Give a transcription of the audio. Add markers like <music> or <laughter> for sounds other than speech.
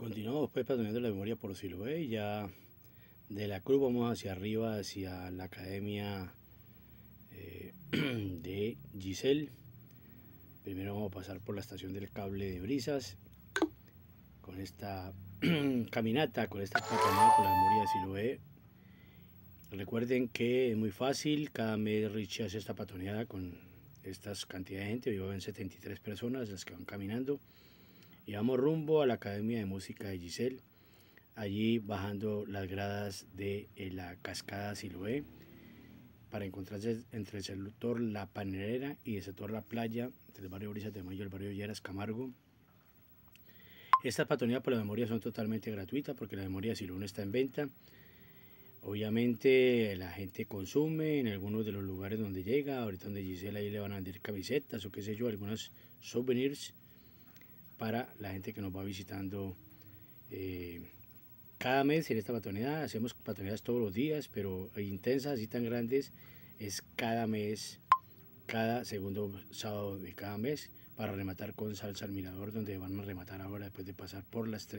Continuamos pues la memoria por Siloé ya de la cruz vamos hacia arriba, hacia la academia eh, <clears throat> de Giselle. Primero vamos a pasar por la estación del cable de brisas, con esta <clears throat> caminata, con esta patoneada con la memoria de Siloé. Recuerden que es muy fácil, cada mes Richie hace esta patoneada con estas cantidad de gente, hoy van 73 personas las que van caminando. Íbamos rumbo a la Academia de Música de Giselle, allí bajando las gradas de eh, la cascada Siloé para encontrarse entre el sector La Panerera y el sector La Playa, entre el barrio Brisa de Mayo y el barrio Lleras Camargo. Estas patronías por la memoria son totalmente gratuitas porque la memoria de Siloé no está en venta. Obviamente la gente consume en algunos de los lugares donde llega, ahorita donde Giselle ahí le van a vender camisetas o qué sé yo, algunos souvenirs para la gente que nos va visitando eh, cada mes en esta patronidad. Hacemos patronidades todos los días, pero intensas y tan grandes es cada mes, cada segundo sábado de cada mes, para rematar con Salsa al Mirador, donde van a rematar ahora después de pasar por las tres.